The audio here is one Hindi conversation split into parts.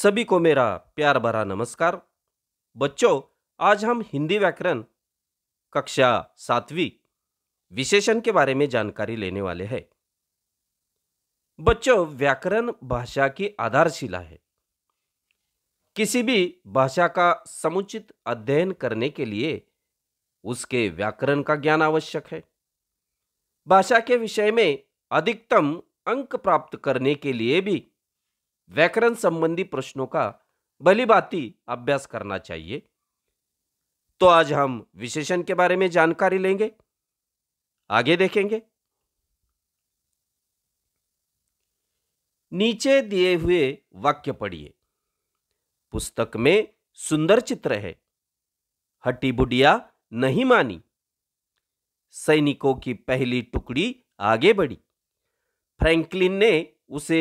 सभी को मेरा प्यार भरा नमस्कार बच्चों आज हम हिंदी व्याकरण कक्षा सातवीं विशेषण के बारे में जानकारी लेने वाले हैं बच्चों व्याकरण भाषा की आधारशिला है किसी भी भाषा का समुचित अध्ययन करने के लिए उसके व्याकरण का ज्ञान आवश्यक है भाषा के विषय में अधिकतम अंक प्राप्त करने के लिए भी व्याकरण संबंधी प्रश्नों का भली बाती अभ्यास करना चाहिए तो आज हम विशेषण के बारे में जानकारी लेंगे आगे देखेंगे नीचे दिए हुए वाक्य पढ़िए पुस्तक में सुंदर चित्र है हट्टी बुढ़िया नहीं मानी सैनिकों की पहली टुकड़ी आगे बढ़ी फ्रैंकलिन ने उसे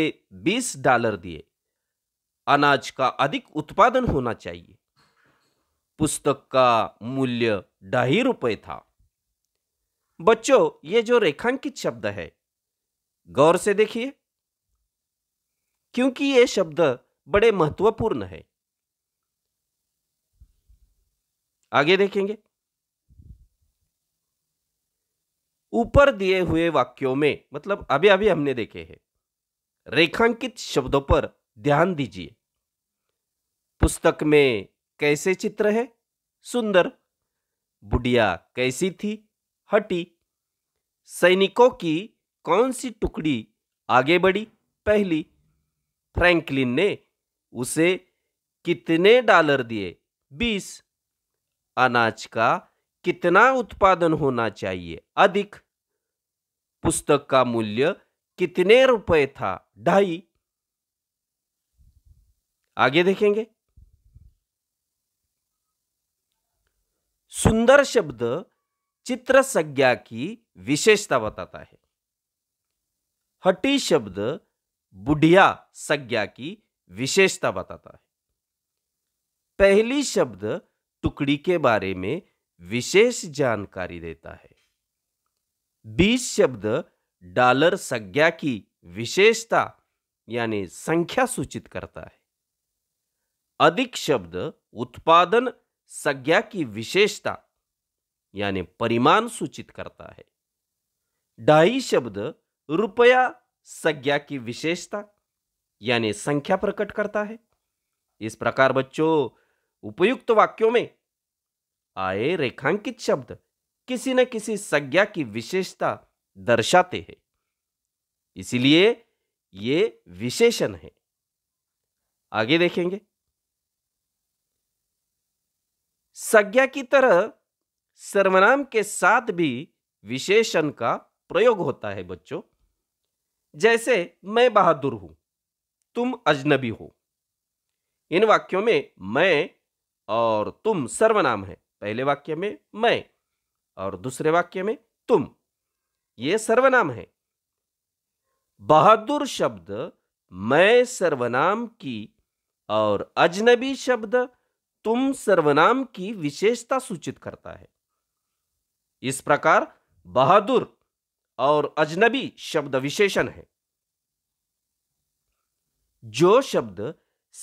20 डॉलर दिए अनाज का अधिक उत्पादन होना चाहिए पुस्तक का मूल्य ढाई रुपये था बच्चों ये जो रेखांकित शब्द है गौर से देखिए क्योंकि ये शब्द बड़े महत्वपूर्ण है आगे देखेंगे ऊपर दिए हुए वाक्यों में मतलब अभी अभी हमने देखे हैं रेखांकित शब्दों पर ध्यान दीजिए पुस्तक में कैसे चित्र है सुंदर बुढ़िया कैसी थी हटी सैनिकों की कौन सी टुकड़ी आगे बढ़ी पहली फ्रैंकलिन ने उसे कितने डॉलर दिए बीस अनाज का कितना उत्पादन होना चाहिए अधिक पुस्तक का मूल्य कितने रुपए था ढाई आगे देखेंगे सुंदर शब्द चित्र संज्ञा की विशेषता बताता है हटी शब्द बुढ़िया संज्ञा की विशेषता बताता है पहली शब्द टुकड़ी के बारे में विशेष जानकारी देता है बीस शब्द डॉलर संज्ञा की विशेषता यानी संख्या सूचित करता है अधिक शब्द उत्पादन संज्ञा की विशेषता यानी परिमाण सूचित करता है ढाई शब्द रुपया संज्ञा की विशेषता यानी संख्या प्रकट करता है इस प्रकार बच्चों उपयुक्त वाक्यों में आए रेखांकित शब्द किसी न किसी संज्ञा की विशेषता दर्शाते हैं इसीलिए ये विशेषण है आगे देखेंगे संज्ञा की तरह सर्वनाम के साथ भी विशेषण का प्रयोग होता है बच्चों जैसे मैं बहादुर हूं तुम अजनबी हो इन वाक्यों में मैं और तुम सर्वनाम है पहले वाक्य में मैं और दूसरे वाक्य में तुम ये सर्वनाम है बहादुर शब्द मैं सर्वनाम की और अजनबी शब्द तुम सर्वनाम की विशेषता सूचित करता है इस प्रकार बहादुर और अजनबी शब्द विशेषण है जो शब्द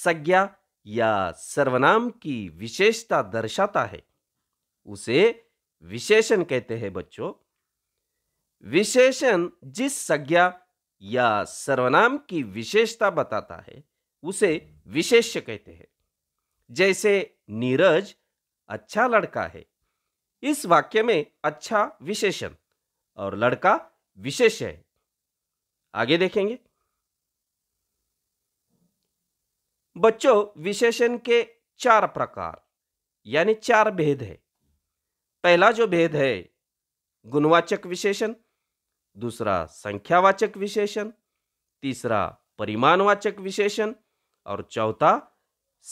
संज्ञा या सर्वनाम की विशेषता दर्शाता है उसे विशेषण कहते हैं बच्चों विशेषण जिस संज्ञा या सर्वनाम की विशेषता बताता है उसे विशेष्य कहते हैं जैसे नीरज अच्छा लड़का है इस वाक्य में अच्छा विशेषण और लड़का विशेष है आगे देखेंगे बच्चों विशेषण के चार प्रकार यानी चार भेद है पहला जो भेद है गुणवाचक विशेषण दूसरा संख्यावाचक विशेषण तीसरा परिमाणवाचक विशेषण और चौथा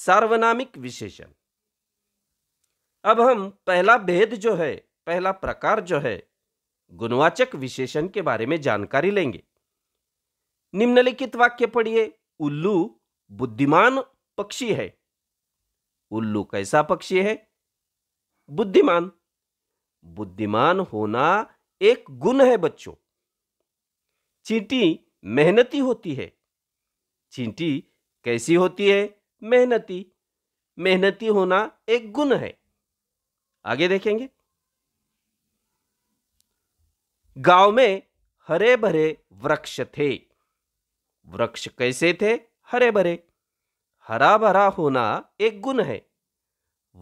सार्वनामिक विशेषण अब हम पहला भेद जो है पहला प्रकार जो है गुणवाचक विशेषण के बारे में जानकारी लेंगे निम्नलिखित वाक्य पढ़िए उल्लू बुद्धिमान पक्षी है उल्लू कैसा पक्षी है बुद्धिमान बुद्धिमान होना एक गुण है बच्चों चींटी मेहनती होती है चींटी कैसी होती है मेहनती मेहनती होना एक गुण है आगे देखेंगे गांव में हरे भरे वृक्ष थे वृक्ष कैसे थे हरे भरे हरा भरा होना एक गुण है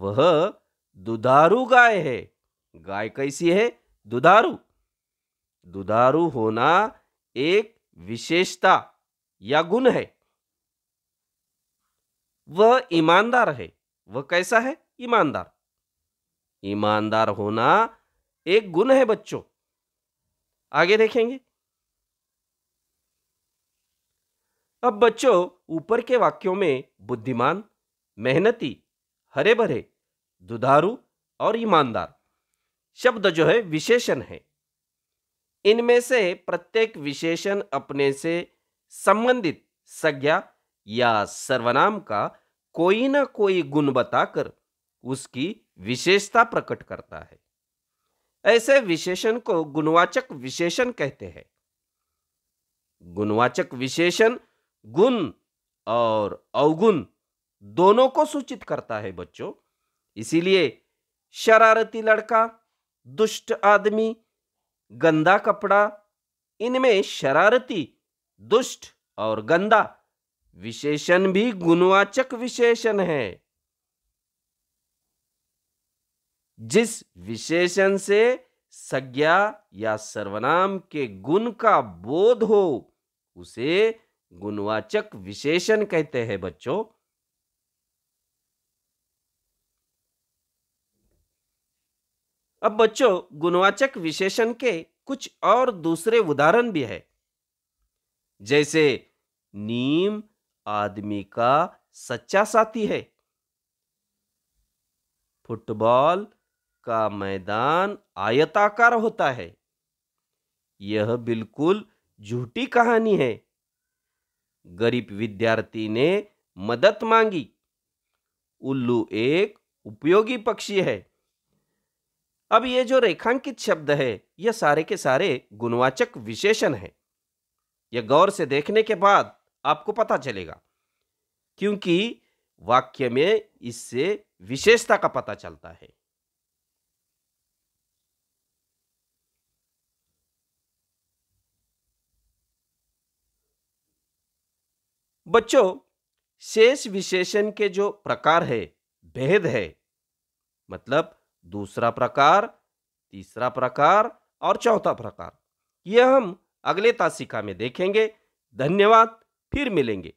वह दुधारू गाय है गाय कैसी है दुधारू दुधारू होना एक विशेषता या गुण है वह ईमानदार है वह कैसा है ईमानदार ईमानदार होना एक गुण है बच्चों आगे देखेंगे अब बच्चों ऊपर के वाक्यों में बुद्धिमान मेहनती हरे भरे दुधारू और ईमानदार शब्द जो है विशेषण है इनमें से प्रत्येक विशेषण अपने से संबंधित संज्ञा या सर्वनाम का कोई ना कोई गुण बताकर उसकी विशेषता प्रकट करता है ऐसे विशेषण को गुणवाचक विशेषण कहते हैं गुणवाचक विशेषण गुण और अवगुण दोनों को सूचित करता है बच्चों इसीलिए शरारती लड़का दुष्ट आदमी गंदा कपड़ा इनमें शरारती दुष्ट और गंदा विशेषण भी गुणवाचक विशेषण है जिस विशेषण से संज्ञा या सर्वनाम के गुण का बोध हो उसे गुणवाचक विशेषण कहते हैं बच्चों अब बच्चों गुणवाचक विशेषण के कुछ और दूसरे उदाहरण भी है जैसे नीम आदमी का सच्चा साथी है फुटबॉल का मैदान आयताकार होता है यह बिल्कुल झूठी कहानी है गरीब विद्यार्थी ने मदद मांगी उल्लू एक उपयोगी पक्षी है अब ये जो रेखांकित शब्द है यह सारे के सारे गुणवाचक विशेषण है यह गौर से देखने के बाद आपको पता चलेगा क्योंकि वाक्य में इससे विशेषता का पता चलता है बच्चों शेष विशेषण के जो प्रकार है भेद है मतलब दूसरा प्रकार तीसरा प्रकार और चौथा प्रकार यह हम अगले तासिका में देखेंगे धन्यवाद फिर मिलेंगे